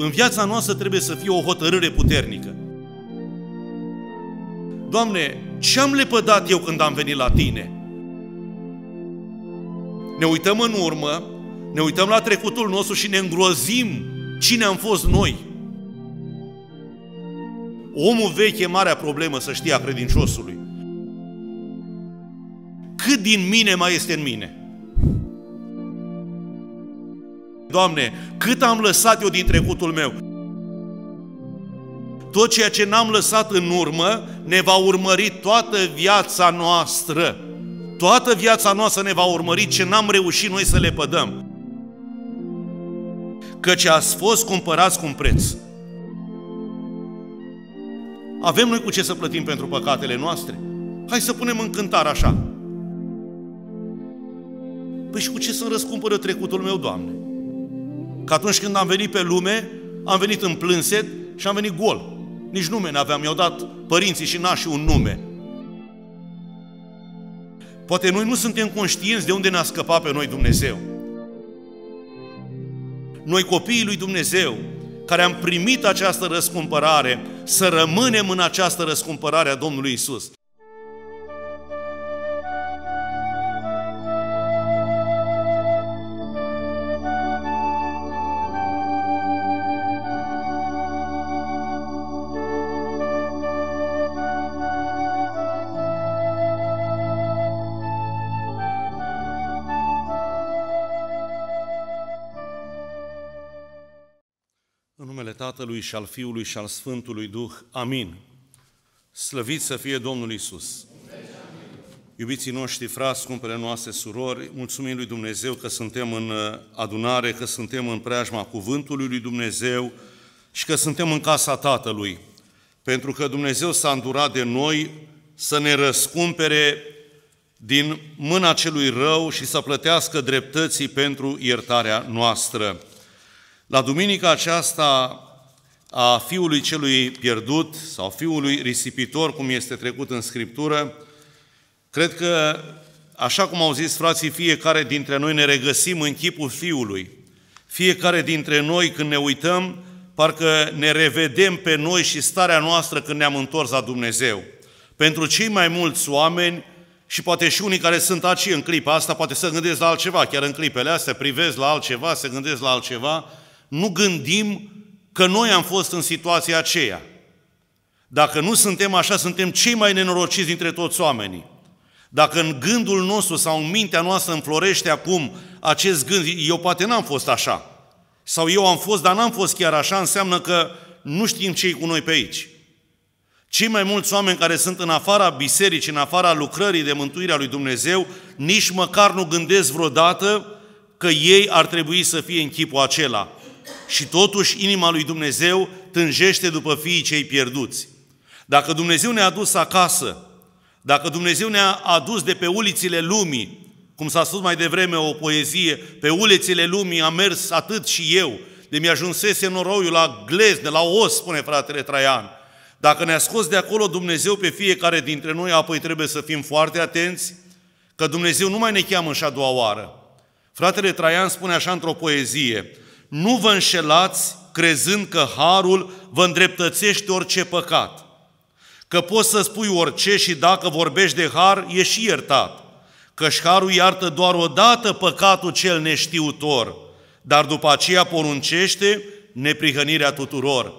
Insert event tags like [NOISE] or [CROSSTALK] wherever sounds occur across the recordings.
în viața noastră trebuie să fie o hotărâre puternică. Doamne, ce-am lepădat eu când am venit la Tine? Ne uităm în urmă, ne uităm la trecutul nostru și ne îngrozim cine am fost noi. Omul vechi e marea problemă, să știa credinciosului. Cât din mine mai este în mine? Doamne, cât am lăsat eu din trecutul meu. Tot ceea ce n-am lăsat în urmă ne va urmări toată viața noastră. Toată viața noastră ne va urmări ce n-am reușit noi să le pădăm. Căci ați fost cumpărați cu un preț. Avem noi cu ce să plătim pentru păcatele noastre? Hai să punem în cântar așa. Păi și cu ce să răscumpără trecutul meu, Doamne? Că atunci când am venit pe lume, am venit în plânset și am venit gol. Nici nume n-aveam, mi-au dat părinții și nașii un nume. Poate noi nu suntem conștienți de unde ne-a scăpat pe noi Dumnezeu. Noi copiii lui Dumnezeu, care am primit această răscumpărare, să rămânem în această răscumpărare a Domnului Isus. Tatălui și al Fiului și al Sfântului Duh. Amin. Slăvit să fie Domnul Isus. Iubiții noștri, frați, cumpere noastre, surori, mulțumim lui Dumnezeu că suntem în uh, adunare, că suntem în preajma cuvântului lui Dumnezeu și că suntem în casa Tatălui. Pentru că Dumnezeu s-a îndurat de noi să ne răscumpere din mâna celui rău și să plătească dreptății pentru iertarea noastră. La duminica aceasta a fiului celui pierdut sau fiului risipitor, cum este trecut în Scriptură, cred că, așa cum au zis frații, fiecare dintre noi ne regăsim în chipul fiului. Fiecare dintre noi, când ne uităm, parcă ne revedem pe noi și starea noastră când ne-am întors la Dumnezeu. Pentru cei mai mulți oameni, și poate și unii care sunt aici în clipa asta, poate să gândesc la altceva, chiar în clipele astea, privesc la altceva, se gândesc la altceva, nu gândim că noi am fost în situația aceea. Dacă nu suntem așa, suntem cei mai nenorociți dintre toți oamenii. Dacă în gândul nostru sau în mintea noastră înflorește acum acest gând, eu poate n-am fost așa, sau eu am fost, dar n-am fost chiar așa, înseamnă că nu știm ce cu noi pe aici. Cei mai mulți oameni care sunt în afara bisericii, în afara lucrării de mântuire a lui Dumnezeu, nici măcar nu gândesc vreodată că ei ar trebui să fie în chipul acela și totuși inima lui Dumnezeu tânjește după fiii cei pierduți. Dacă Dumnezeu ne-a dus acasă, dacă Dumnezeu ne-a adus de pe ulițile lumii, cum s-a spus mai devreme o poezie, pe ulițile lumii am mers atât și eu, de mi-ajunsese noroiul la glez, de la os, spune fratele Traian. Dacă ne-a scos de acolo Dumnezeu pe fiecare dintre noi, apoi trebuie să fim foarte atenți, că Dumnezeu nu mai ne cheamă și a doua oară. Fratele Traian spune așa într-o poezie, nu vă înșelați crezând că harul vă îndreptățește orice păcat. Că poți să spui orice și dacă vorbești de har, e și iertat. și harul iartă doar odată păcatul cel neștiutor, dar după aceea poruncește neprihănirea tuturor.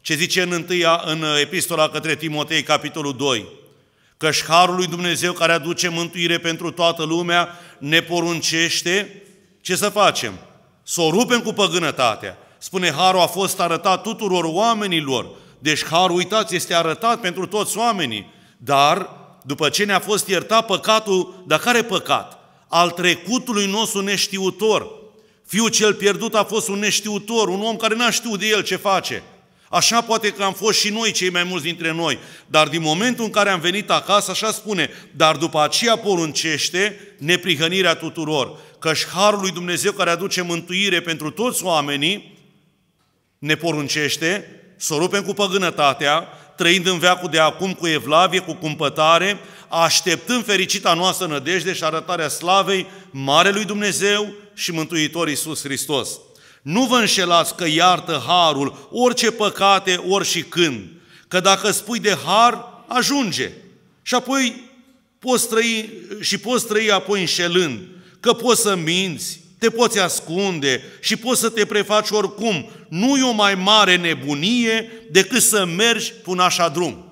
Ce zice în, întâia, în epistola către Timotei, capitolul 2? și harul lui Dumnezeu care aduce mântuire pentru toată lumea ne poruncește ce să facem? să o rupem cu păgânătatea. Spune, harul a fost arătat tuturor oamenilor. Deci harul, uitați, este arătat pentru toți oamenii. Dar, după ce ne-a fost iertat păcatul, dar care păcat? Al trecutului nostru neștiutor. Fiul cel pierdut a fost un neștiutor, un om care n-a știut de el ce face. Așa poate că am fost și noi, cei mai mulți dintre noi. Dar din momentul în care am venit acasă, așa spune, dar după aceea poruncește neprihănirea tuturor căci Harul lui Dumnezeu care aduce mântuire pentru toți oamenii ne poruncește să o rupem cu păgânătatea, trăind în veacul de acum cu evlavie, cu cumpătare, așteptând fericita noastră nădejde și arătarea slavei Marelui Dumnezeu și Mântuitor Iisus Hristos. Nu vă înșelați că iartă harul orice păcate, ori și când. Că dacă spui de har, ajunge. Și apoi poți trăi, și poți trăi apoi înșelând că poți să minți, te poți ascunde și poți să te prefaci oricum. Nu e o mai mare nebunie decât să mergi pe un așa drum.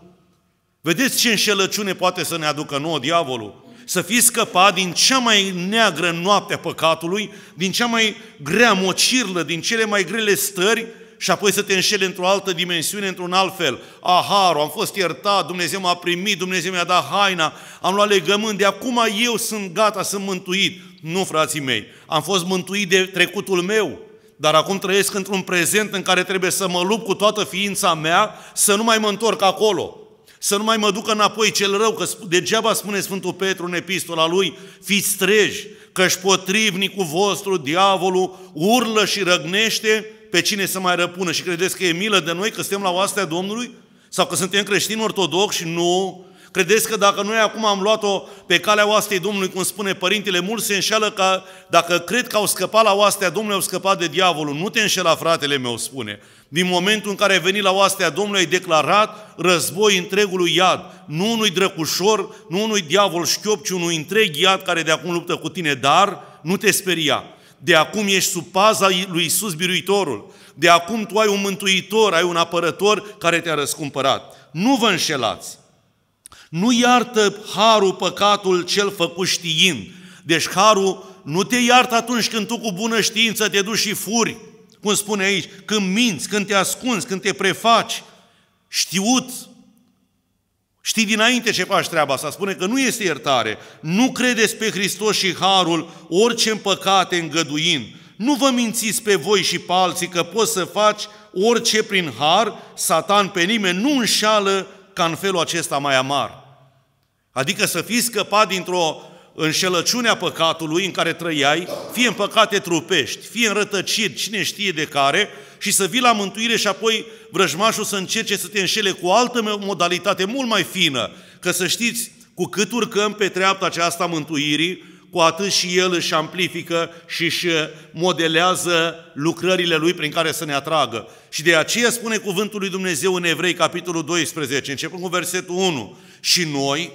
Vedeți ce înșelăciune poate să ne aducă nouă diavolul? Să fii scăpat din cea mai neagră noapte a păcatului, din cea mai grea mocirlă, din cele mai grele stări și apoi să te înșeli într-o altă dimensiune, într-un alt fel. Aharu, am fost iertat, Dumnezeu m-a primit, Dumnezeu mi-a dat haina, am luat legământ, de acum eu sunt gata, sunt mântuit. Nu, frații mei, am fost mântuit de trecutul meu, dar acum trăiesc într-un prezent în care trebuie să mă lupt cu toată ființa mea, să nu mai mă întorc acolo, să nu mai mă ducă înapoi cel rău, că degeaba spune Sfântul Petru în epistola lui, fiți că și potrivnicul vostru, diavolul, urlă și răgnește pe cine să mai răpună. Și credeți că e milă de noi că suntem la oastea Domnului? Sau că suntem creștini ortodoxi? Nu! Credeți că dacă noi acum am luat-o pe calea oastei Domnului, cum spune Părintele, mulți se înșeală că dacă cred că au scăpat la oastea Domnului, au scăpat de diavolul. Nu te înșela, fratele meu, spune. Din momentul în care ai venit la oastea Domnului, ai declarat război întregului iad. Nu unui drăcușor, nu unui diavol șchiop, ci unui întreg iad care de acum luptă cu tine, dar nu te speria. De acum ești sub paza lui Isus biruitorul. De acum tu ai un mântuitor, ai un apărător care te-a răscumpărat. Nu vă înșelați! Nu iartă harul păcatul cel făcut știind. Deci harul nu te iartă atunci când tu cu bună știință te duci și furi, cum spune aici, când minți, când te ascunzi, când te prefaci, știut, știi dinainte ce faci treaba asta, spune că nu este iertare. Nu credeți pe Hristos și Harul orice în păcate îngăduind. Nu vă mințiți pe voi și pe alții că poți să faci orice prin Har, Satan pe nimeni nu înșală ca în felul acesta mai amar. Adică să fii scăpat dintr-o înșelăciune a păcatului în care trăiai, fie în păcate trupești, fie în rătăciri, cine știe de care, și să vii la mântuire și apoi vrăjmașul să încerce să te înșele cu o altă modalitate mult mai fină. Că să știți, cu cât urcăm pe treapta aceasta mântuirii, cu atât și el își amplifică și își modelează lucrările lui prin care să ne atragă. Și de aceea spune cuvântul lui Dumnezeu în Evrei, capitolul 12, începând cu versetul 1. Și noi,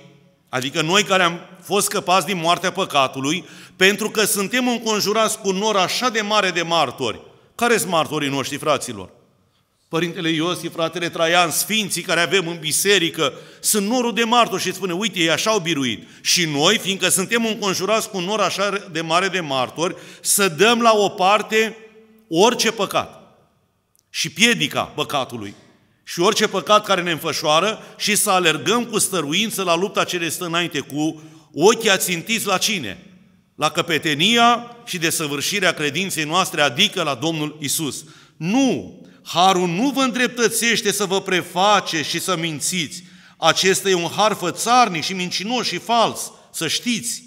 Adică noi care am fost scăpați din moartea păcatului, pentru că suntem înconjurați cu nor așa de mare de martori. Care sunt martorii noștri, fraților? Părintele Iosif, fratele Traian, sfinții care avem în biserică, sunt norul de martori și spune, uite, ei așa au biruit. Și noi, fiindcă suntem înconjurați cu nor așa de mare de martori, să dăm la o parte orice păcat și piedica păcatului și orice păcat care ne înfășoară și să alergăm cu stăruință la lupta ce ne stă înainte cu ochii ațintiți la cine? La căpetenia și desăvârșirea credinței noastre, adică la Domnul Isus. Nu! Harul nu vă îndreptățește să vă preface și să mințiți. Acesta e un har fățarnic și mincinos și fals, să știți.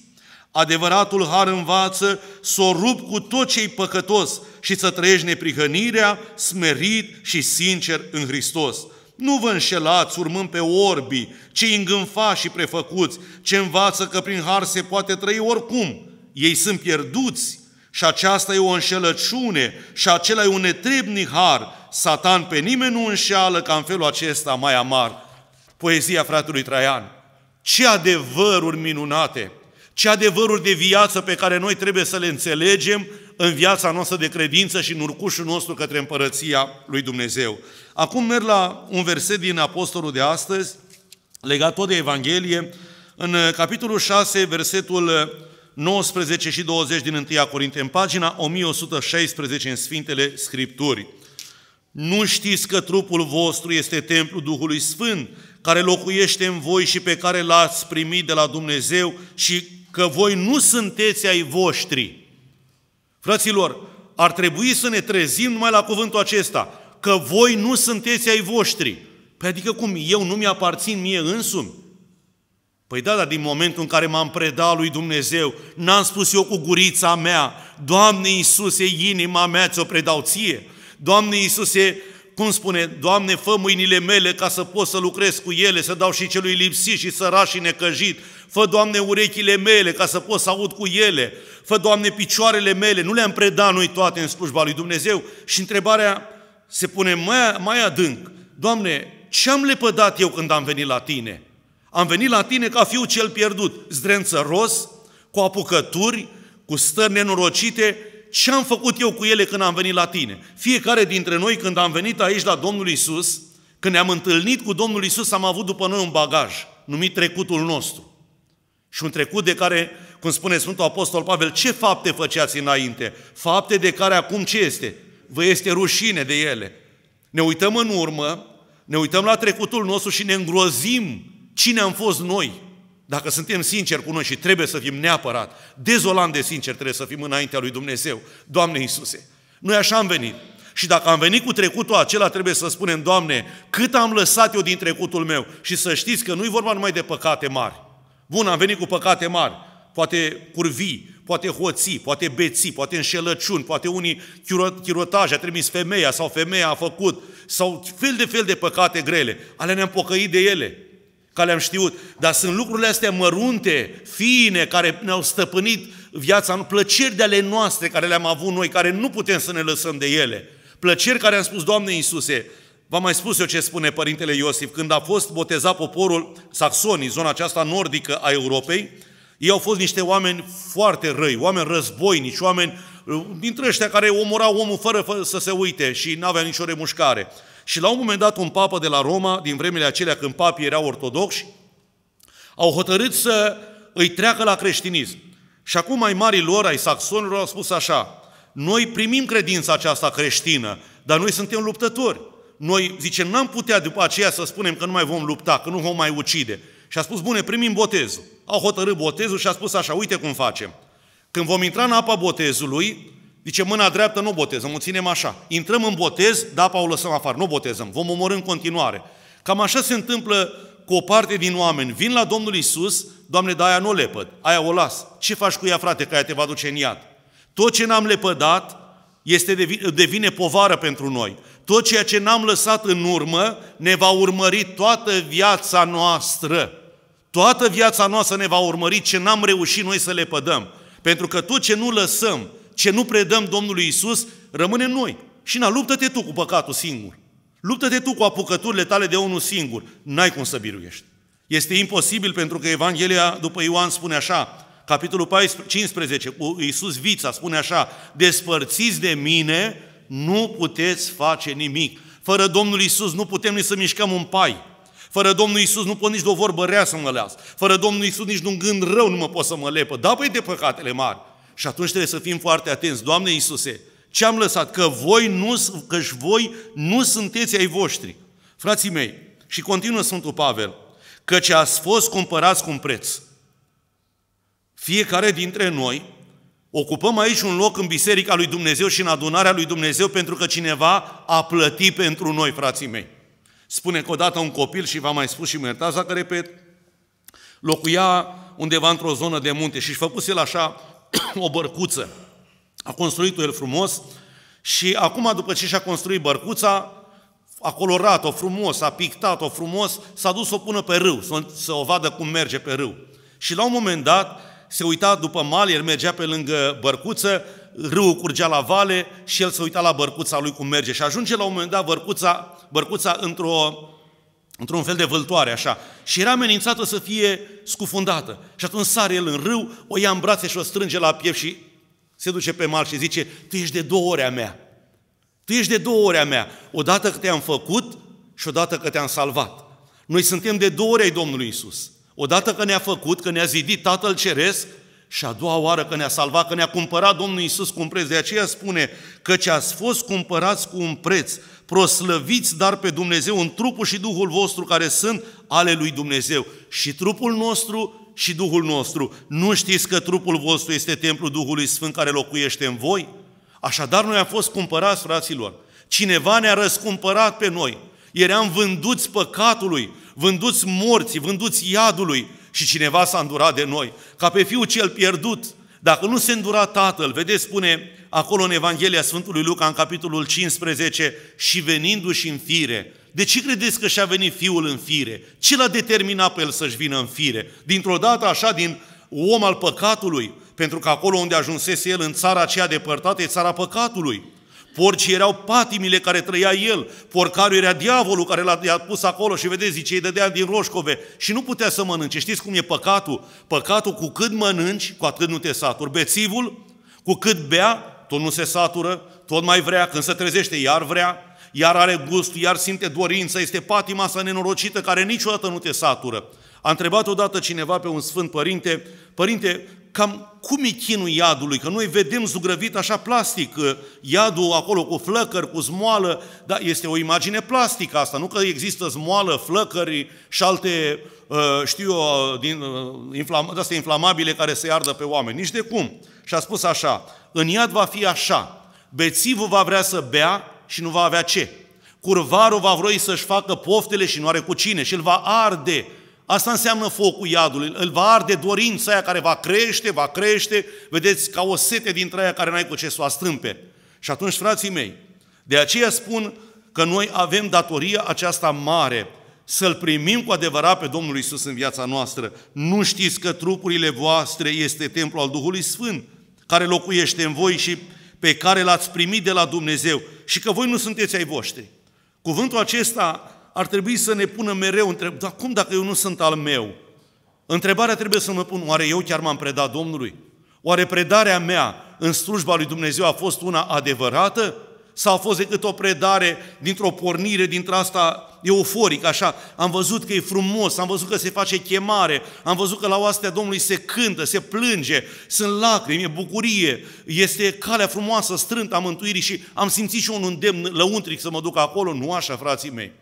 Adevăratul har învață să o rup cu tot ce-i păcătos și să trăiești neprihănirea smerit și sincer în Hristos. Nu vă înșelați urmând pe orbi, cei îngânfați și prefăcuți, ce învață că prin har se poate trăi oricum. Ei sunt pierduți și aceasta e o înșelăciune și acela e un netrebnic har. Satan pe nimeni nu înșeală ca în felul acesta mai amar. Poezia fratelui Traian. Ce adevăruri minunate! ce adevăruri de viață pe care noi trebuie să le înțelegem în viața noastră de credință și în urcușul nostru către împărăția lui Dumnezeu. Acum merg la un verset din Apostolul de astăzi, legat tot de Evanghelie, în capitolul 6, versetul 19 și 20 din 1 Corinte, în pagina 1116 în Sfintele Scripturi. Nu știți că trupul vostru este templul Duhului Sfânt, care locuiește în voi și pe care l-ați primit de la Dumnezeu și că voi nu sunteți ai voștri. Fraților, ar trebui să ne trezim numai la cuvântul acesta, că voi nu sunteți ai voștri. Păi adică cum, eu nu mi-aparțin mie însumi? Păi da, dar din momentul în care m-am predat lui Dumnezeu, n-am spus eu cu gurița mea, Doamne Iisuse, inima mea ți-o predau ție. Doamne Iisuse, cum spune, Doamne, fă mâinile mele ca să pot să lucrez cu ele, să dau și celui lipsit și săraș și necăjit. Fă, Doamne, urechile mele ca să pot să aud cu ele. Fă, Doamne, picioarele mele. Nu le-am predat noi toate în slujba lui Dumnezeu. Și întrebarea se pune mai, mai adânc. Doamne, ce am lepădat eu când am venit la Tine? Am venit la Tine ca fiu cel pierdut, zdrențăros, cu apucături, cu stări nenorocite, ce am făcut eu cu ele când am venit la tine. Fiecare dintre noi, când am venit aici la Domnul Isus, când ne-am întâlnit cu Domnul Isus, am avut după noi un bagaj numit trecutul nostru. Și un trecut de care, cum spune Sfântul Apostol Pavel, ce fapte făceați înainte? Fapte de care acum ce este? Vă este rușine de ele. Ne uităm în urmă, ne uităm la trecutul nostru și ne îngrozim cine am fost noi. Dacă suntem sinceri cu noi și trebuie să fim neapărat, dezolant de sincer trebuie să fim înaintea lui Dumnezeu. Doamne Iisuse, noi așa am venit. Și dacă am venit cu trecutul acela, trebuie să spunem, Doamne, cât am lăsat eu din trecutul meu. Și să știți că nu-i vorba numai de păcate mari. Bun, am venit cu păcate mari, poate curvii, poate hoții, poate beții, poate înșelăciuni, poate unii chirotaje, a trimis femeia sau femeia a făcut, sau fel de fel de păcate grele. Ale ne-am pocăit de ele ca le-am știut. Dar sunt lucrurile astea mărunte, fine, care ne-au stăpânit viața, plăceri de ale noastre care le-am avut noi, care nu putem să ne lăsăm de ele. Plăceri care am spus, Doamne Iisuse, v-am mai spus eu ce spune Părintele Iosif, când a fost botezat poporul saxonii, zona aceasta nordică a Europei, ei au fost niște oameni foarte răi, oameni războinici, oameni uh, dintre ăștia care omorau omul fără, fără să se uite și nu avea nicio remușcare. Și la un moment dat un papă de la Roma, din vremile acelea când papii erau ortodoxi, au hotărât să îi treacă la creștinism. Și acum mai mari lor, ai saxonilor, au spus așa, noi primim credința aceasta creștină, dar noi suntem luptători. Noi, zice, n-am putea după aceea să spunem că nu mai vom lupta, că nu vom mai ucide. Și a spus, bune, primim botezul. Au hotărât botezul și a spus așa, uite cum facem. Când vom intra în apa botezului, Dice, mâna dreaptă nu botezăm, o ținem așa. Intrăm în botez, da, apa o lăsăm afară, nu botezăm, vom omorâ în continuare. Cam așa se întâmplă cu o parte din oameni. Vin la Domnul Isus, Doamne, da, aia nu o lepăd, aia o las. Ce faci cu ea, frate, că aia te va duce în iad? Tot ce n-am lepădat este, devine povară pentru noi. Tot ceea ce n-am lăsat în urmă ne va urmări toată viața noastră. Toată viața noastră ne va urmări ce n-am reușit noi să le pădăm. Pentru că tot ce nu lăsăm, ce nu predăm Domnului Isus rămâne în noi. Și na, luptă-te tu cu păcatul singur. Luptă-te tu cu apucăturile tale de unul singur. N-ai cum să biruiești. Este imposibil pentru că Evanghelia după Ioan spune așa, capitolul 14, 15, cu Iisus Vița spune așa, despărțiți de mine, nu puteți face nimic. Fără Domnul Iisus nu putem nici să mișcăm un pai. Fără Domnul Iisus nu pot nici de o vorbă rea să mă las. Fără Domnul Iisus nici de un gând rău nu mă pot să mă lepă. Da, păi de păcatele mari. Și atunci trebuie să fim foarte atenți. Doamne Iisuse, ce am lăsat? Că voi nu, că voi nu sunteți ai voștri. Frații mei, și continuă Sfântul Pavel, căci ați fost cumpărați cu un preț. Fiecare dintre noi ocupăm aici un loc în Biserica lui Dumnezeu și în adunarea lui Dumnezeu pentru că cineva a plătit pentru noi, frații mei. Spune că odată un copil, și v-am mai spus și mă iertați dacă repet, locuia undeva într-o zonă de munte și și făcuse el așa [COUGHS] o bărcuță. A construit-o el frumos și acum, după ce și-a construit bărcuța, a colorat-o frumos, a pictat-o frumos, s-a dus să o pună pe râu, să, să o vadă cum merge pe râu. Și la un moment dat se uita după mal, el mergea pe lângă bărcuță, râul curgea la vale și el se uita la bărcuța lui cum merge. Și ajunge la un moment dat bărcuța, bărcuța într-o într-un fel de vâltoare, așa, și era amenințată să fie scufundată. Și atunci sare el în râu, o ia în brațe și o strânge la piept și se duce pe mal și zice, tu ești de două ore a mea. Tu ești de două ore a mea. Odată că te-am făcut și odată că te-am salvat. Noi suntem de două ore ai Domnului Isus. Odată că ne-a făcut, că ne-a zidit Tatăl Ceresc și a doua oară că ne-a salvat, că ne-a cumpărat Domnul Iisus cu un preț. De aceea spune, că ce ați fost cumpărați cu un preț, proslăviți dar pe Dumnezeu în trupul și Duhul vostru care sunt ale lui Dumnezeu. Și trupul nostru și Duhul nostru. Nu știți că trupul vostru este templul Duhului Sfânt care locuiește în voi? Așadar, noi am fost cumpărați, fraților. Cineva ne-a răscumpărat pe noi. Eram vânduți păcatului, vânduți morții, vânduți iadului, și cineva s-a îndurat de noi, ca pe fiul cel pierdut, dacă nu se îndura tatăl, vedeți, spune acolo în Evanghelia Sfântului Luca, în capitolul 15, și venindu-și în fire, de ce credeți că și-a venit fiul în fire? Ce l-a determinat pe el să-și vină în fire? Dintr-o dată, așa, din om al păcatului, pentru că acolo unde ajunsese el, în țara aceea depărtată, e țara păcatului. Porcii erau patimile care trăia el, porcarul era diavolul care l-a pus acolo și vedeți, zice, îi dădea din roșcove și nu putea să mănânce. Știți cum e păcatul? Păcatul cu cât mănânci, cu atât nu te saturi. Bețivul, cu cât bea, tot nu se satură, tot mai vrea, când se trezește, iar vrea, iar are gust, iar simte dorință, este patima sa nenorocită care niciodată nu te satură. A întrebat odată cineva pe un sfânt părinte, părinte, cam cum e chinul iadului, că noi vedem zugrăvit așa plastic, uh, iadul acolo cu flăcări, cu zmoală, dar este o imagine plastică asta, nu că există zmoală, flăcări și alte, uh, știu eu, din, uh, astea inflamabile care se iardă pe oameni, nici de cum. Și a spus așa, în iad va fi așa, bețivul va vrea să bea și nu va avea ce. Curvarul va vroi să-și facă poftele și nu are cu cine și îl va arde Asta înseamnă focul iadului. Îl va arde dorința aia care va crește, va crește, vedeți, ca o sete dintre aia care n-ai cu ce să o strâmpe. Și atunci, frații mei, de aceea spun că noi avem datoria aceasta mare să-L primim cu adevărat pe Domnul Isus în viața noastră. Nu știți că trupurile voastre este templul al Duhului Sfânt, care locuiește în voi și pe care l-ați primit de la Dumnezeu și că voi nu sunteți ai voștri. Cuvântul acesta ar trebui să ne pună mereu întrebarea, dar cum dacă eu nu sunt al meu? Întrebarea trebuie să mă pun, oare eu chiar m-am predat Domnului? Oare predarea mea în slujba lui Dumnezeu a fost una adevărată? Sau a fost decât o predare dintr-o pornire, dintr asta euforică? așa? Am văzut că e frumos, am văzut că se face chemare, am văzut că la oastea Domnului se cântă, se plânge, sunt lacrimi, e bucurie, este calea frumoasă, strântă a mântuirii și am simțit și un îndemn lăuntric să mă duc acolo. Nu așa, frații mei.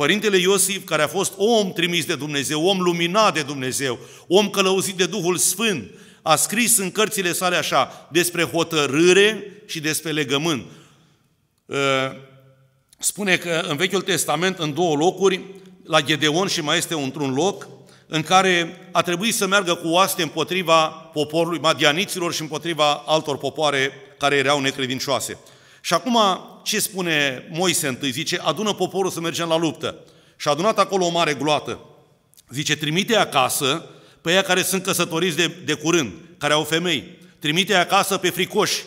Părintele Iosif, care a fost om trimis de Dumnezeu, om luminat de Dumnezeu, om călăuzit de Duhul Sfânt, a scris în cărțile sale așa, despre hotărâre și despre legământ. Ă, spune că în Vechiul Testament, în două locuri, la Gedeon și mai este într-un loc, în care a trebuit să meargă cu oaste împotriva poporului madianiților și împotriva altor popoare care erau necredincioase. Și acum ce spune Moise întâi? Zice, adună poporul să mergem la luptă. Și a adunat acolo o mare gloată. Zice, trimite acasă pe ea care sunt căsătoriți de, de curând, care au femei. Trimite acasă pe fricoși.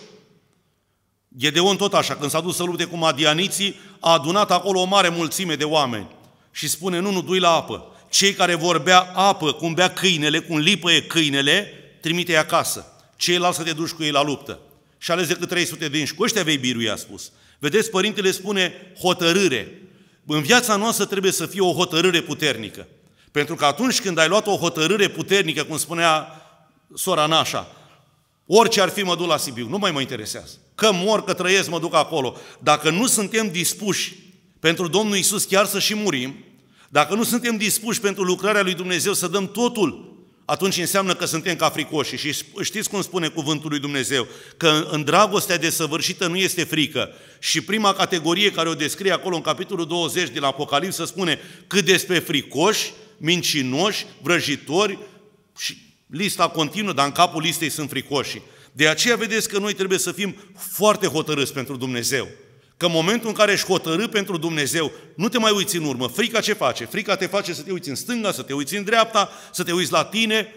Gedeon tot așa, când s-a dus să lupte cu madianiții, a adunat acolo o mare mulțime de oameni. Și spune, nu, nu, dui la apă. Cei care vor bea apă, cum bea câinele, cum lipăie câinele, trimite-i acasă. Ceilalți să te duci cu ei la luptă și ales decât 300 de înși. Cu ăștia vei birui, a spus. Vedeți, Părintele spune hotărâre. În viața noastră trebuie să fie o hotărâre puternică. Pentru că atunci când ai luat o hotărâre puternică, cum spunea sora Nașa, orice ar fi mă duc la Sibiu, nu mai mă interesează. Că mor, că trăiesc, mă duc acolo. Dacă nu suntem dispuși pentru Domnul Isus chiar să și murim, dacă nu suntem dispuși pentru lucrarea lui Dumnezeu să dăm totul atunci înseamnă că suntem ca fricoși. Și știți cum spune cuvântul lui Dumnezeu? Că în dragostea desăvârșită nu este frică. Și prima categorie care o descrie acolo în capitolul 20 din Apocalipsă spune cât despre fricoși, mincinoși, vrăjitori și lista continuă, dar în capul listei sunt fricoși. De aceea vedeți că noi trebuie să fim foarte hotărâți pentru Dumnezeu. Că în momentul în care ești hotărât pentru Dumnezeu, nu te mai uiți în urmă. Frica ce face? Frica te face să te uiți în stânga, să te uiți în dreapta, să te uiți la tine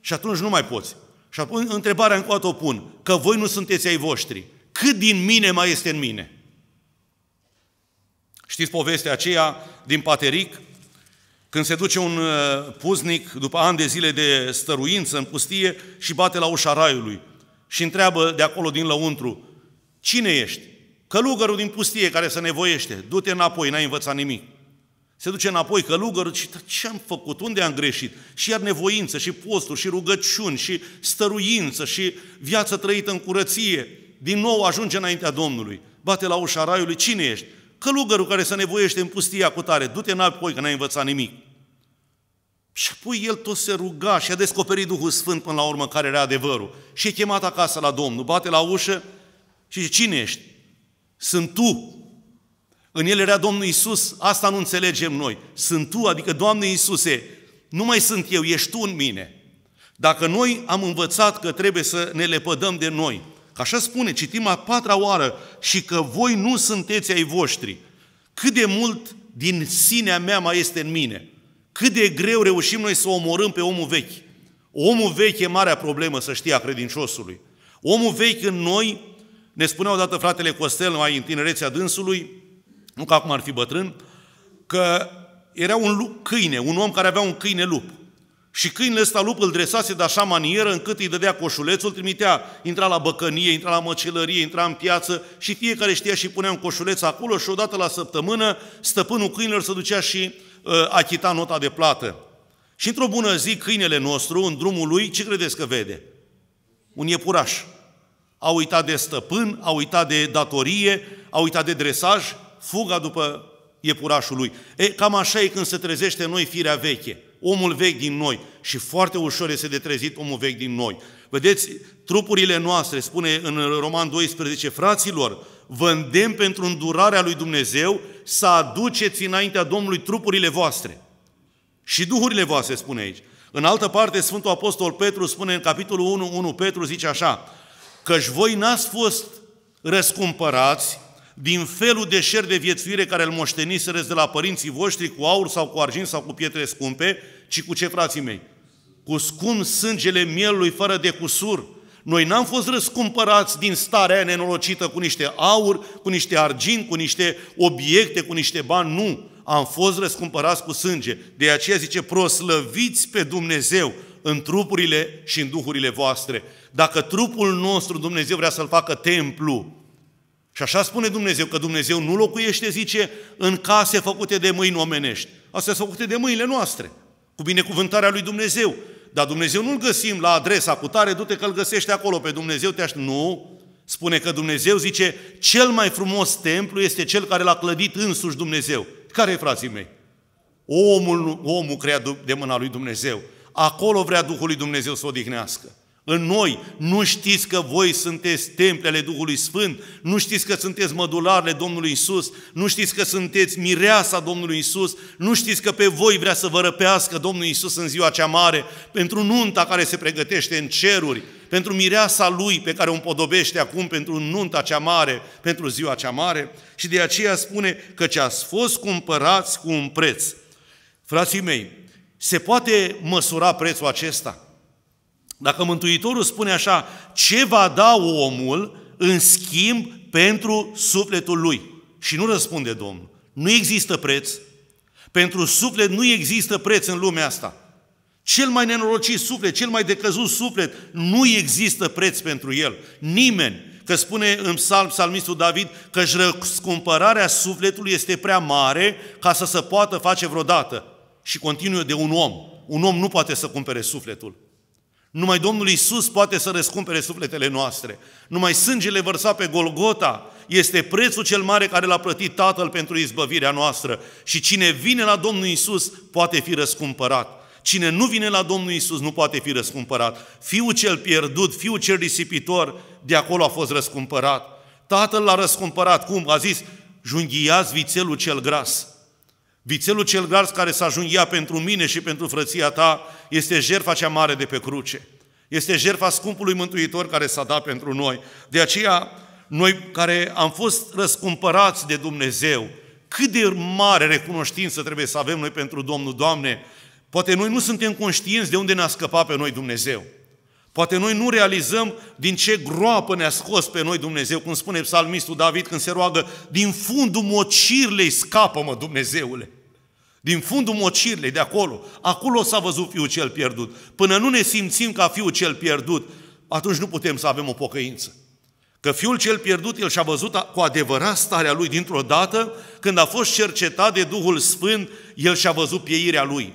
și atunci nu mai poți. Și apoi întrebarea încă o pun, că voi nu sunteți ai voștri. Cât din mine mai este în mine? Știți povestea aceea din Pateric? Când se duce un uh, puznic după ani de zile de stăruință în pustie și bate la ușa raiului și întreabă de acolo din lăuntru, cine ești? Călugărul din pustie care se nevoiește, du-te înapoi, n-ai învățat nimic. Se duce înapoi călugărul și da, ce am făcut, unde am greșit? Și iar nevoință, și posturi, și rugăciuni, și stăruință, și viață trăită în curăție. Din nou ajunge înaintea Domnului. Bate la ușa raiului, cine ești? Călugărul care se nevoiește în pustia cu tare, du-te înapoi că n-ai învățat nimic. Și apoi el tot se ruga și a descoperit Duhul Sfânt până la urmă care era adevărul. Și e chemat acasă la Domnul, bate la ușă și zice, cine ești? Sunt Tu. În el era Domnul Isus, asta nu înțelegem noi. Sunt Tu, adică Doamne Iisuse, nu mai sunt eu, ești Tu în mine. Dacă noi am învățat că trebuie să ne lepădăm de noi, că așa spune, citim a patra oară, și că voi nu sunteți ai voștri, cât de mult din sinea mea mai este în mine. Cât de greu reușim noi să omorâm pe omul vechi. Omul vechi e marea problemă, să știa credinciosului. Omul vechi în noi ne spunea odată fratele Costel, mai în tinerețea dânsului, nu că acum ar fi bătrân, că era un lup, câine, un om care avea un câine lup. Și câinele ăsta lup îl dresase de așa manieră încât îi dădea coșulețul, trimitea, intra la băcănie, intra la măcelărie, intra în piață și fiecare știa și punea un coșuleț acolo și odată la săptămână stăpânul câinilor se ducea și uh, achita nota de plată. Și într-o bună zi câinele nostru, în drumul lui, ce credeți că vede? Un iepuraș. A uitat de stăpân, a uitat de datorie, a uitat de dresaj, fuga după iepurașul lui. E, cam așa e când se trezește noi firea veche, omul vechi din noi. Și foarte ușor este de trezit omul vechi din noi. Vedeți, trupurile noastre, spune în Roman 12, fraților, vă îndemn pentru îndurarea lui Dumnezeu să aduceți înaintea Domnului trupurile voastre. Și duhurile voastre, spune aici. În altă parte, Sfântul Apostol Petru spune în capitolul 1, 1 Petru zice așa, căci voi n-ați fost răscumpărați din felul de șer de viețuire care îl moșteniseră de la părinții voștri cu aur sau cu argint sau cu pietre scumpe, ci cu ce, frații mei? Cu scum sângele mielului fără de cusur. Noi n-am fost răscumpărați din starea nenorocită cu niște aur, cu niște argint, cu niște obiecte, cu niște bani, nu. Am fost răscumpărați cu sânge. De aceea zice, proslăviți pe Dumnezeu în trupurile și în duhurile voastre. Dacă trupul nostru Dumnezeu vrea să-l facă templu, și așa spune Dumnezeu, că Dumnezeu nu locuiește, zice, în case făcute de mâini omenești. Astea sunt făcute de mâinile noastre, cu binecuvântarea lui Dumnezeu. Dar Dumnezeu nu-L găsim la adresa cu tare, du-te că-L găsește acolo pe Dumnezeu, te aștept. Nu, spune că Dumnezeu zice, cel mai frumos templu este cel care l-a clădit însuși Dumnezeu. Care e, frații mei? Omul, omul creat de mâna lui Dumnezeu. Acolo vrea Duhul lui Dumnezeu să odihnească în noi. Nu știți că voi sunteți templele Duhului Sfânt, nu știți că sunteți mădularele Domnului Isus, nu știți că sunteți mireasa Domnului Isus, nu știți că pe voi vrea să vă răpească Domnul Isus în ziua cea mare, pentru nunta care se pregătește în ceruri, pentru mireasa Lui pe care o împodobește acum pentru nunta cea mare, pentru ziua cea mare. Și de aceea spune că ce ați fost cumpărați cu un preț. Frații mei, se poate măsura prețul acesta? Dacă Mântuitorul spune așa, ce va da omul în schimb pentru sufletul lui? Și nu răspunde Domnul. Nu există preț. Pentru suflet nu există preț în lumea asta. Cel mai nenorocit suflet, cel mai decăzut suflet, nu există preț pentru el. Nimeni. Că spune în psalm, psalmistul David că răscumpărarea sufletului este prea mare ca să se poată face vreodată. Și continuă de un om. Un om nu poate să cumpere sufletul. Numai Domnul Isus poate să răscumpere sufletele noastre. Numai sângele vărsat pe Golgota este prețul cel mare care l-a plătit Tatăl pentru izbăvirea noastră. Și cine vine la Domnul Isus poate fi răscumpărat. Cine nu vine la Domnul Isus nu poate fi răscumpărat. Fiul cel pierdut, fiul cel risipitor, de acolo a fost răscumpărat. Tatăl l-a răscumpărat. Cum? A zis, junghiați vițelul cel gras. Vițelul cel gras care s-a junghia pentru mine și pentru frăția ta este jertfa cea mare de pe cruce. Este jertfa scumpului Mântuitor care s-a dat pentru noi. De aceea, noi care am fost răscumpărați de Dumnezeu, cât de mare recunoștință trebuie să avem noi pentru Domnul, Doamne, poate noi nu suntem conștienți de unde ne-a scăpat pe noi Dumnezeu. Poate noi nu realizăm din ce groapă ne-a scos pe noi Dumnezeu, cum spune psalmistul David când se roagă, din fundul mocirlei scapă-mă Dumnezeule din fundul mocirlei, de acolo, acolo s-a văzut fiul cel pierdut. Până nu ne simțim ca fiul cel pierdut, atunci nu putem să avem o pocăință. Că fiul cel pierdut, el și-a văzut cu adevărat starea lui dintr-o dată, când a fost cercetat de Duhul Sfânt, el și-a văzut pieirea lui.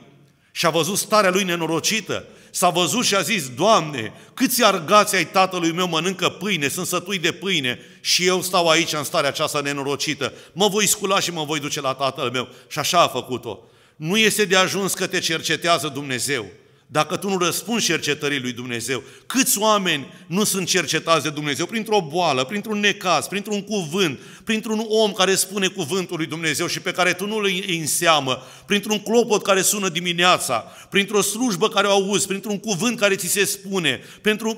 Și-a văzut starea lui nenorocită, s-a văzut și a zis, Doamne, câți argați ai tatălui meu mănâncă pâine, sunt sătui de pâine și eu stau aici în starea aceasta nenorocită, mă voi scula și mă voi duce la tatăl meu. Și așa a făcut-o. Nu este de ajuns că te cercetează Dumnezeu. Dacă tu nu răspunzi cercetării lui Dumnezeu, câți oameni nu sunt cercetați de Dumnezeu printr-o boală, printr-un necaz, printr-un cuvânt, printr-un om care spune cuvântul lui Dumnezeu și pe care tu nu îl înseamă, printr-un clopot care sună dimineața, printr-o slujbă care o auzi, printr-un cuvânt care ți se spune,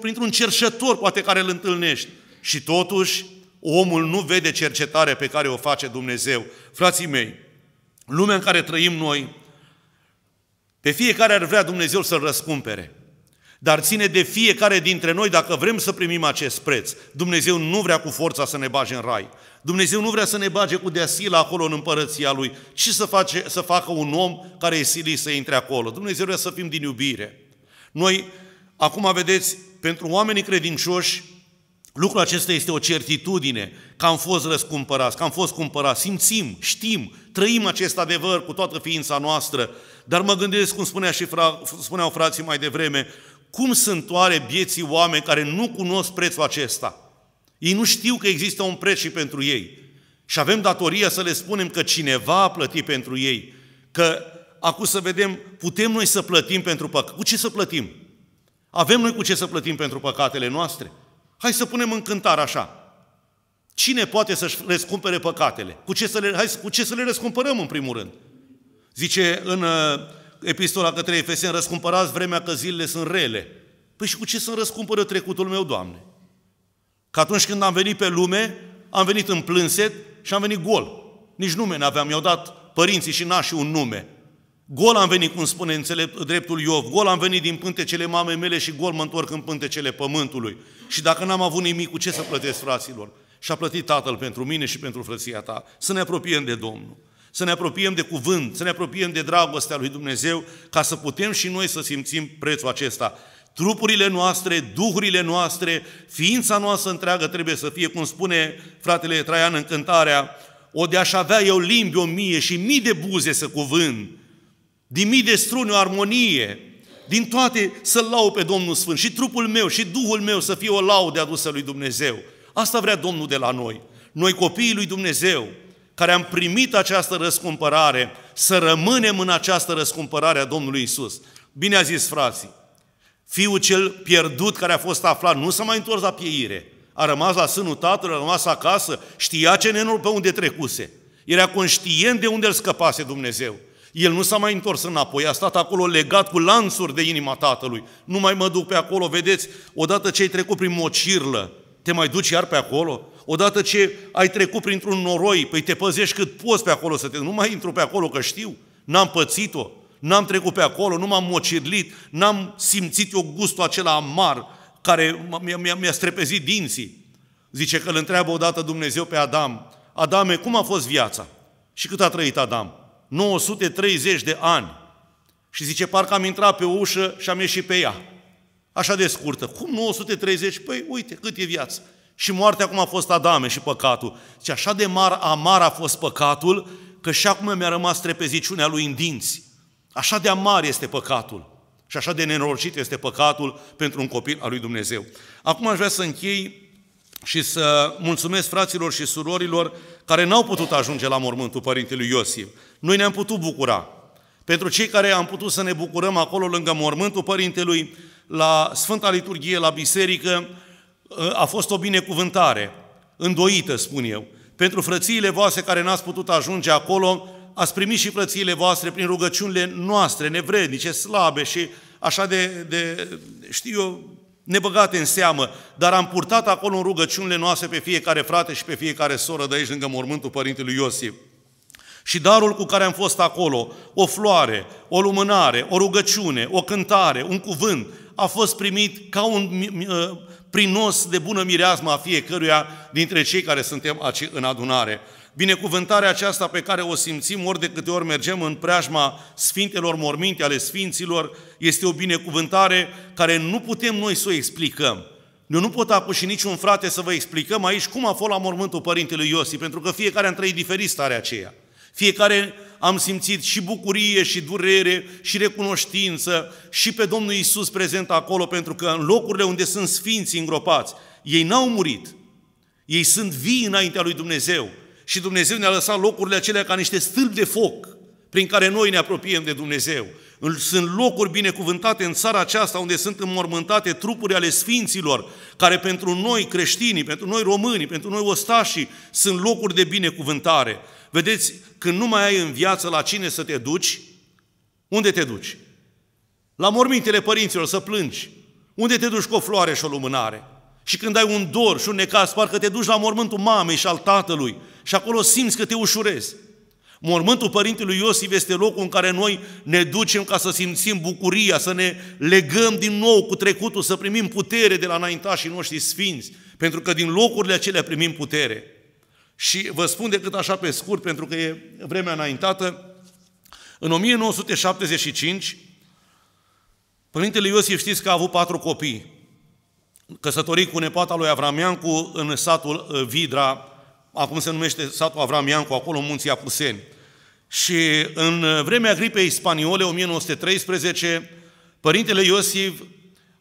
printr-un cercetător poate care îl întâlnești. Și totuși, omul nu vede cercetarea pe care o face Dumnezeu. Frații mei, lumea în care trăim noi, pe fiecare ar vrea Dumnezeu să-l răscumpere. Dar ține de fiecare dintre noi dacă vrem să primim acest preț. Dumnezeu nu vrea cu forța să ne bage în rai. Dumnezeu nu vrea să ne bage cu deasila acolo în împărăția Lui, Ce să, face, să facă un om care e silit să intre acolo. Dumnezeu vrea să fim din iubire. Noi, acum vedeți, pentru oamenii credincioși, lucrul acesta este o certitudine, că am fost răscumpărați, că am fost cumpărați. Simțim, știm, trăim acest adevăr cu toată ființa noastră dar mă gândesc, cum spunea și fra, spuneau frații mai devreme, cum sunt oare vieții oameni care nu cunosc prețul acesta? Ei nu știu că există un preț și pentru ei. Și avem datoria să le spunem că cineva a plătit pentru ei, că acum să vedem, putem noi să plătim pentru păcate? Cu ce să plătim? Avem noi cu ce să plătim pentru păcatele noastre? Hai să punem în cântar așa. Cine poate să-și răscumpere păcatele? Cu ce să le, hai, cu ce să le răscumpărăm în primul rând? Zice în uh, epistola către Efeseni, răscumpărați vremea că zilele sunt rele. Păi și cu ce să-mi răscumpără trecutul meu, Doamne? Că atunci când am venit pe lume, am venit în plânset și am venit gol. Nici nume n-aveam, mi-au dat părinții și nașii un nume. Gol am venit, cum spune înțelept, dreptul Iov, gol am venit din pântecele mamei mele și gol mă întorc în pântecele pământului. Și dacă n-am avut nimic, cu ce să plătesc fraților? Și a plătit Tatăl pentru mine și pentru frăția ta. Să ne apropiem de Domnul să ne apropiem de cuvânt, să ne apropiem de dragostea lui Dumnezeu, ca să putem și noi să simțim prețul acesta. Trupurile noastre, duhurile noastre, ființa noastră întreagă trebuie să fie, cum spune fratele Traian în cântarea, o de aș avea eu limbi o mie și mii de buze să cuvânt, din mii de struni o armonie, din toate să-L lau pe Domnul Sfânt și trupul meu și Duhul meu să fie o laudă adusă lui Dumnezeu. Asta vrea Domnul de la noi. Noi copiii lui Dumnezeu, care am primit această răscumpărare, să rămânem în această răscumpărare a Domnului Isus. Bine a zis frații, fiul cel pierdut care a fost aflat nu s-a mai întors la pieire, a rămas la sânul tatălui, a rămas acasă, știa ce nenul pe unde trecuse. Era conștient de unde îl scăpase Dumnezeu. El nu s-a mai întors înapoi, a stat acolo legat cu lanțuri de inima tatălui. Nu mai mă duc pe acolo, vedeți, odată ce ai trecut prin mocirlă, te mai duci iar pe acolo? Odată ce ai trecut printr-un noroi, păi te păzești cât poți pe acolo să te... Nu mai intru pe acolo, că știu, n-am pățit-o, n-am trecut pe acolo, nu m-am mocirlit, n-am simțit eu gustul acela amar care mi-a, mi-a, mi strepezit dinții. Zice că îl întreabă odată Dumnezeu pe Adam, Adame, cum a fost viața? Și cât a trăit Adam? 930 de ani. Și zice, parcă am intrat pe ușă și am ieșit pe ea. Așa de scurtă. Cum 930? Păi uite cât e viață. Și moartea cum a fost Adame și păcatul. Și deci așa de mar, amar a fost păcatul, că și acum mi-a rămas trepeziciunea lui în dinți. Așa de amar este păcatul. Și așa de nenorocit este păcatul pentru un copil al lui Dumnezeu. Acum aș vrea să închei și să mulțumesc fraților și surorilor care n-au putut ajunge la mormântul părintelui Iosif. Noi ne-am putut bucura. Pentru cei care am putut să ne bucurăm acolo lângă mormântul părintelui, la Sfânta Liturghie, la biserică, ă, a fost o binecuvântare, îndoită, spun eu. Pentru frățiile voastre care n-ați putut ajunge acolo, ați primit și frățiile voastre prin rugăciunile noastre, nevrednice, slabe și așa de, de știu eu, nebăgate în seamă, dar am purtat acolo în rugăciunile noastre pe fiecare frate și pe fiecare soră de aici, lângă mormântul Părintelui Iosif. Și darul cu care am fost acolo, o floare, o lumânare, o rugăciune, o cântare, un cuvânt, a fost primit ca un uh, prinos de bună mireasmă a fiecăruia dintre cei care suntem în adunare. Binecuvântarea aceasta pe care o simțim ori de câte ori mergem în preajma Sfintelor Morminte ale Sfinților este o binecuvântare care nu putem noi să o explicăm. Eu nu pot acum și niciun frate să vă explicăm aici cum a fost la mormântul Părintelui Iosif, pentru că fiecare a trăit diferit starea aceea. Fiecare am simțit și bucurie, și durere, și recunoștință, și pe Domnul Isus prezent acolo, pentru că în locurile unde sunt sfinți îngropați, ei n-au murit, ei sunt vii înaintea lui Dumnezeu. Și Dumnezeu ne-a lăsat locurile acelea ca niște stâlpi de foc prin care noi ne apropiem de Dumnezeu. Sunt locuri binecuvântate în țara aceasta unde sunt înmormântate trupuri ale sfinților, care pentru noi creștinii, pentru noi românii, pentru noi ostașii, sunt locuri de binecuvântare. Vedeți, când nu mai ai în viață la cine să te duci, unde te duci? La mormintele părinților să plângi. Unde te duci cu o floare și o lumânare? Și când ai un dor și un necaz, parcă te duci la mormântul mamei și al tatălui și acolo simți că te ușurezi. Mormântul Părintelui Iosif este locul în care noi ne ducem ca să simțim bucuria, să ne legăm din nou cu trecutul, să primim putere de la înaintașii noștri sfinți, pentru că din locurile acelea primim putere. Și vă spun decât așa pe scurt, pentru că e vremea înaintată, în 1975, Părintele Iosif știți că a avut patru copii, căsătorit cu nepoata lui Avramian, cu în satul uh, Vidra, acum se numește satul Avram Iancu, acolo în munții Apuseni. Și în vremea gripei spaniole, 1913, părintele Iosif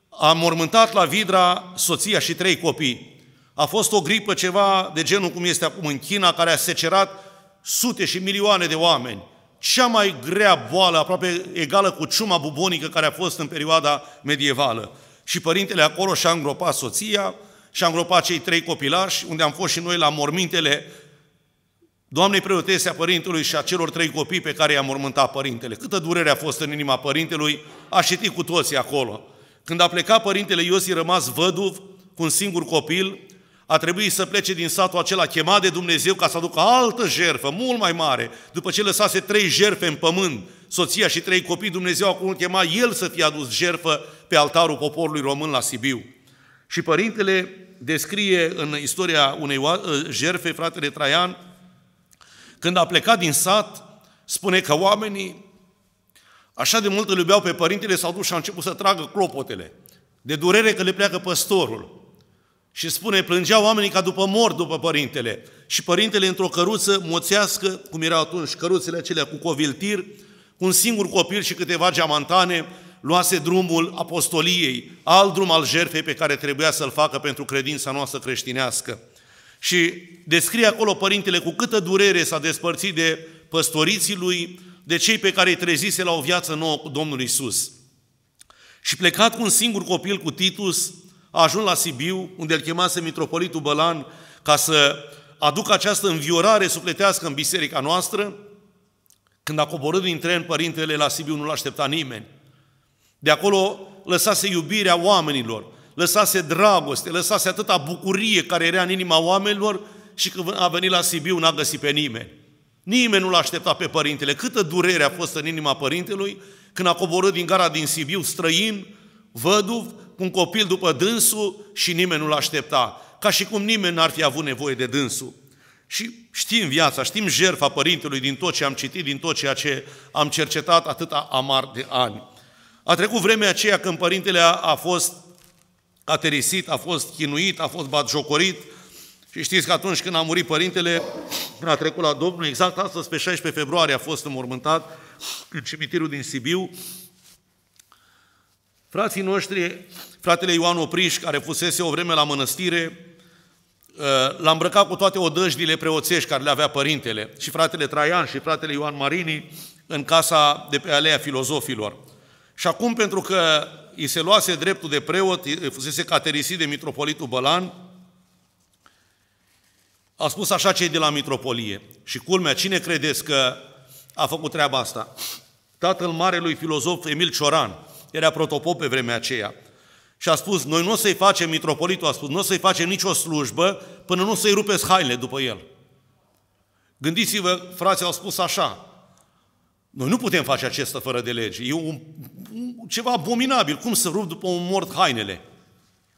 a mormântat la Vidra soția și trei copii. A fost o gripă ceva de genul cum este acum în China, care a secerat sute și milioane de oameni. Cea mai grea boală, aproape egală cu ciuma bubonică care a fost în perioada medievală. Și părintele acolo și-a îngropat soția, și a îngropat cei trei copilași, unde am fost și noi la mormintele Doamnei preotese a părintelui și a celor trei copii pe care i-a mormântat părintele. Câtă durere a fost în inima părintelui, a știtit cu toții acolo. Când a plecat părintele Iosi rămas văduv, cu un singur copil, a trebuit să plece din satul acela chemat de Dumnezeu ca să aducă altă jerfă, mult mai mare. După ce lăsase trei jerfe în pământ, soția și trei copii, Dumnezeu acum chema el să fie adus jerfă pe altarul poporului român la Sibiu. Și părintele descrie în istoria unei ă, jerfe, fratele Traian, când a plecat din sat, spune că oamenii așa de mult îl iubeau pe părintele, s-au dus și au început să tragă clopotele, de durere că le pleacă păstorul. Și spune, plângeau oamenii ca după mor după părintele. Și părintele într-o căruță moțească, cum era atunci căruțele acelea cu coviltir, cu un singur copil și câteva geamantane, luase drumul apostoliei, alt drum al jertfei pe care trebuia să-l facă pentru credința noastră creștinească. Și descrie acolo părintele cu câtă durere s-a despărțit de păstoriții lui, de cei pe care îi trezise la o viață nouă cu Domnul Isus. Și plecat cu un singur copil, cu Titus, a ajuns la Sibiu, unde îl chemase mitropolitul Bălan ca să aducă această înviorare sufletească în biserica noastră. Când a coborât din tren, părintele la Sibiu nu l-aștepta nimeni. De acolo lăsase iubirea oamenilor, lăsase dragoste, lăsase atâta bucurie care era în inima oamenilor și când a venit la Sibiu n-a găsit pe nimeni. Nimeni nu-l a așteptat pe părintele. Câtă durere a fost în inima părintelui când a coborât din gara din Sibiu străin, văduv, cu un copil după dânsul și nimeni nu-l a aștepta. Ca și cum nimeni n-ar fi avut nevoie de dânsul. Și știm viața, știm jertfa părintelui din tot ce am citit, din tot ceea ce am cercetat atâta amar de ani. A trecut vremea aceea când părintele a, a fost aterisit, a fost chinuit, a fost batjocorit și știți că atunci când a murit părintele, când a trecut la Domnul, exact astăzi, pe 16 februarie, a fost înmormântat în cimitirul din Sibiu. Frații noștri, fratele Ioan Opriș, care fusese o vreme la mănăstire, ă, l-a îmbrăcat cu toate odăjdile preoțești care le avea părintele, și fratele Traian și fratele Ioan Marini, în casa de pe Alea Filozofilor. Și acum, pentru că îi se luase dreptul de preot, fusese caterisit de mitropolitul Bălan, a spus așa cei de la mitropolie. Și culmea, cine credeți că a făcut treaba asta? Tatăl marelui filozof Emil Cioran, era protopop pe vremea aceea. Și a spus, noi nu o să-i facem, mitropolitul a spus, nu o să-i facem nicio slujbă până nu o să-i rupeți hainele după el. Gândiți-vă, frații au spus așa, noi nu putem face acesta fără de lege. E un, un, ceva abominabil. Cum să rup după un mort hainele?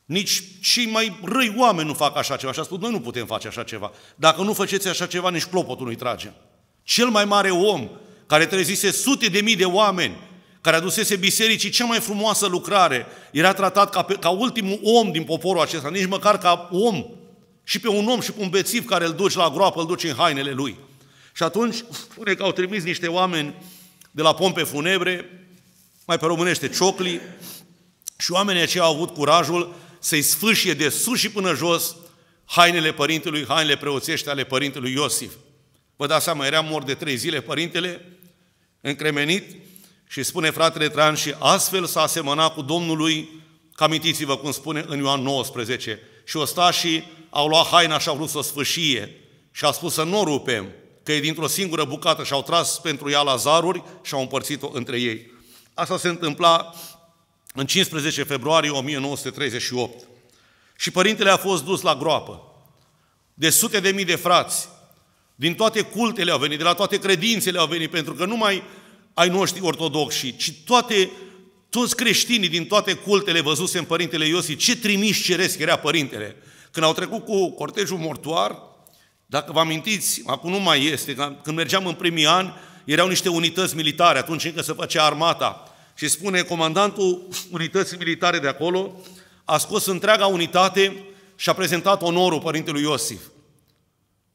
Nici cei mai răi oameni nu fac așa ceva. Și a spus, noi nu putem face așa ceva. Dacă nu faceți așa ceva, nici clopotul nu-i trage. Cel mai mare om care trezise sute de mii de oameni, care adusese bisericii cea mai frumoasă lucrare, era tratat ca, pe, ca ultimul om din poporul acesta, nici măcar ca om. Și pe un om și pe un bețiv care îl duci la groapă, îl duci în hainele lui. Și atunci spune că au trimis niște oameni de la pompe funebre, mai pe românește ciocli, și oamenii aceia au avut curajul să-i sfâșie de sus și până jos hainele părintelui, hainele preoțești ale părintelui Iosif. Vă dați seama, era mor de trei zile părintele, încremenit, și spune fratele Traian și astfel s-a asemănat cu Domnului, că amintiți-vă cum spune în Ioan 19, și ostașii au luat haina și au vrut să o sfâșie și a spus să nu o rupem, că dintr-o singură bucată și-au tras pentru ea la zaruri și au împărțit-o între ei. Asta se întâmpla în 15 februarie 1938. Și părintele a fost dus la groapă. De sute de mii de frați, din toate cultele au venit, de la toate credințele au venit, pentru că nu mai ai noștri ortodoxi, ci toate, toți creștinii din toate cultele în Părintele Iosif, ce trimis ceresc era Părintele. Când au trecut cu cortejul mortuar, dacă vă amintiți, acum nu mai este, când mergeam în primii ani, erau niște unități militare, atunci încă se făcea armata. Și spune, comandantul unității militare de acolo a scos întreaga unitate și a prezentat onorul părintelui Iosif.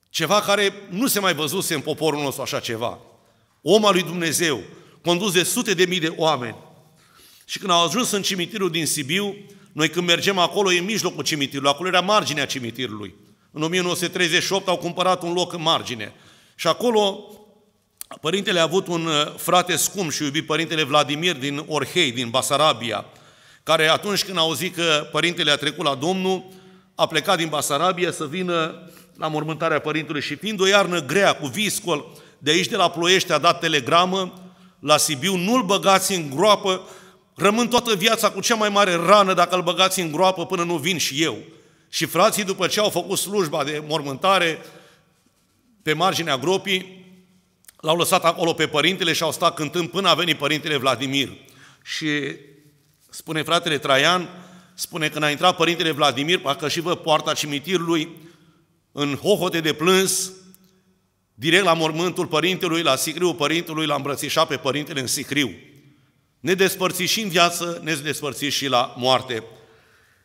Ceva care nu se mai văzuse în poporul nostru așa ceva. Oma lui Dumnezeu, condus de sute de mii de oameni. Și când au ajuns în cimitirul din Sibiu, noi când mergem acolo, e în mijlocul cimitirului, acolo era marginea cimitirului. În 1938 au cumpărat un loc în margine. Și acolo părintele a avut un uh, frate scump și iubit părintele Vladimir din Orhei, din Basarabia, care atunci când a auzit că părintele a trecut la Domnul, a plecat din Basarabia să vină la mormântarea părintului și fiind o iarnă grea cu viscol, de aici de la Ploiești a dat telegramă la Sibiu, nu-l băgați în groapă, rămân toată viața cu cea mai mare rană dacă îl băgați în groapă până nu vin și eu. Și frații, după ce au făcut slujba de mormântare pe marginea gropii, l-au lăsat acolo pe părintele și au stat cântând până a venit părintele Vladimir. Și spune fratele Traian, spune că a intrat părintele Vladimir, parcă și vă poarta cimitirului, în hohote de plâns, direct la mormântul părintelui, la sicriu părintelui, l-a îmbrățișat pe părintele în sicriu. Ne despărți și în viață, ne despărți și la moarte.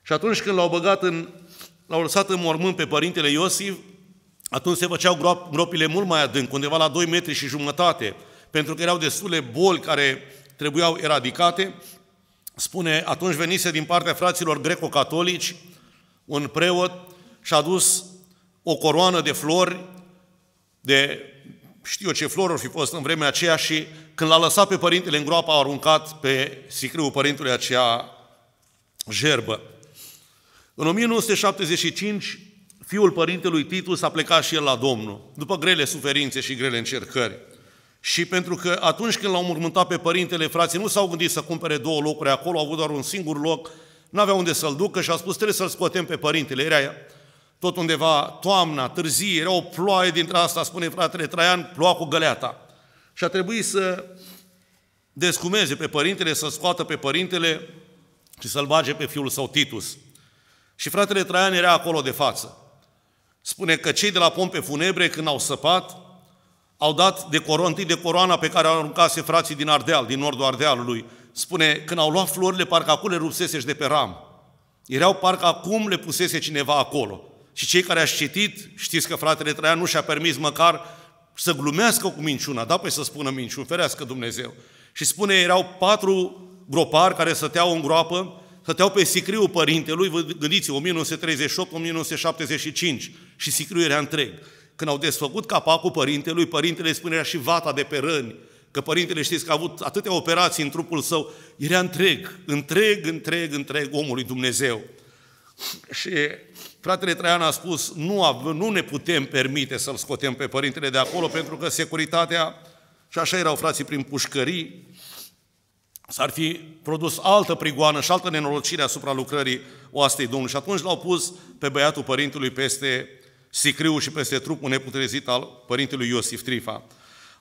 Și atunci când l-au băgat în L-au lăsat în mormânt pe părintele Iosif, atunci se făceau gropile mult mai adânc, undeva la 2 metri și jumătate, pentru că erau destule boli care trebuiau eradicate. Spune, atunci venise din partea fraților greco-catolici un preot și a dus o coroană de flori, de știu eu ce flori au fi fost în vremea aceea și când l-a lăsat pe părintele în groapă, a aruncat pe sicriul părintului acea jerbă. În 1975, fiul părintelui Titus a plecat și el la Domnul, după grele suferințe și grele încercări. Și pentru că atunci când l-au mormântat pe părintele, frații nu s-au gândit să cumpere două locuri acolo, au avut doar un singur loc, Nu avea unde să-l ducă și a spus trebuie să-l scotem pe părintele. Era tot undeva toamna, târzie, era o ploaie dintre asta, spune fratele Traian, ploa cu găleata. Și a trebuit să descumeze pe părintele, să scoată pe părintele și să-l bage pe fiul său Titus. Și fratele Traian era acolo de față. Spune că cei de la pompe funebre, când au săpat, au dat de coro, întâi de coroana pe care o aruncase frații din Ardeal, din nordul Ardealului. Spune, când au luat florile, parcă acum le rupsese de pe ram. Erau parcă acum le pusese cineva acolo. Și cei care ați citit, știți că fratele Traian nu și-a permis măcar să glumească cu minciuna, da, păi să spună minciun, ferească Dumnezeu. Și spune, erau patru gropari care stăteau în groapă stăteau pe sicriul părintelui, vă gândiți, 1938-1975, și sicriul era întreg. Când au desfăcut capacul părintelui, părintele spunea și vata de pe răni, că părintele știți că a avut atâtea operații în trupul său, era întreg, întreg, întreg, întreg omului Dumnezeu. Și fratele Traian a spus, nu, nu ne putem permite să-l scotem pe părintele de acolo, pentru că securitatea, și așa erau frații prin pușcării, s-ar fi produs altă prigoană și altă nenorocire asupra lucrării oastei Domnului. Și atunci l-au pus pe băiatul părintelui peste sicriu și peste trupul neputrezit al părintelui Iosif Trifa.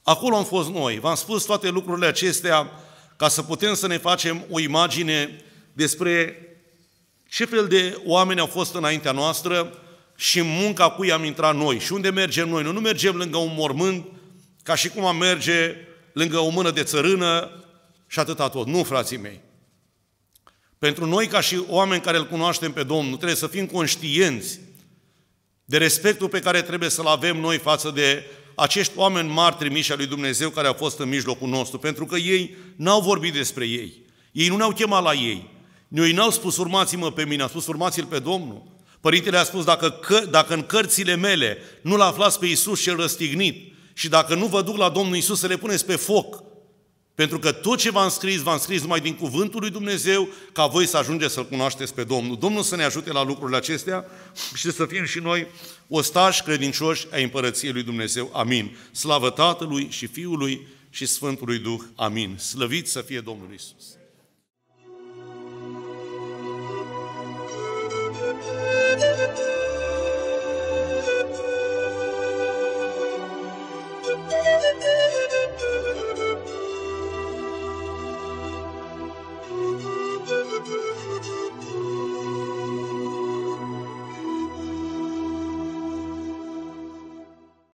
Acolo am fost noi. V-am spus toate lucrurile acestea ca să putem să ne facem o imagine despre ce fel de oameni au fost înaintea noastră și munca cui am intrat noi și unde mergem noi. Nu, nu mergem lângă un mormânt ca și cum am merge lângă o mână de țărână și atâta tot. Nu, frații mei. Pentru noi, ca și oameni care îl cunoaștem pe Domnul, trebuie să fim conștienți de respectul pe care trebuie să-l avem noi față de acești oameni mari trimiși al lui Dumnezeu care au fost în mijlocul nostru, pentru că ei n-au vorbit despre ei. Ei nu ne-au chemat la ei. Noi n-au spus urmați-mă pe mine, a spus urmați-l pe Domnul. Părintele a spus, dacă, că, dacă în cărțile mele nu-L aflați pe Iisus cel răstignit și dacă nu vă duc la Domnul Iisus să le puneți pe foc, pentru că tot ce v-am scris, v-am scris numai din cuvântul lui Dumnezeu, ca voi să ajungeți să-L cunoașteți pe Domnul. Domnul să ne ajute la lucrurile acestea și să fim și noi ostași credincioși ai Împărăției lui Dumnezeu. Amin. Slavă Tatălui și Fiului și Sfântului Duh. Amin. Slăvit să fie Domnul Isus. Thank you.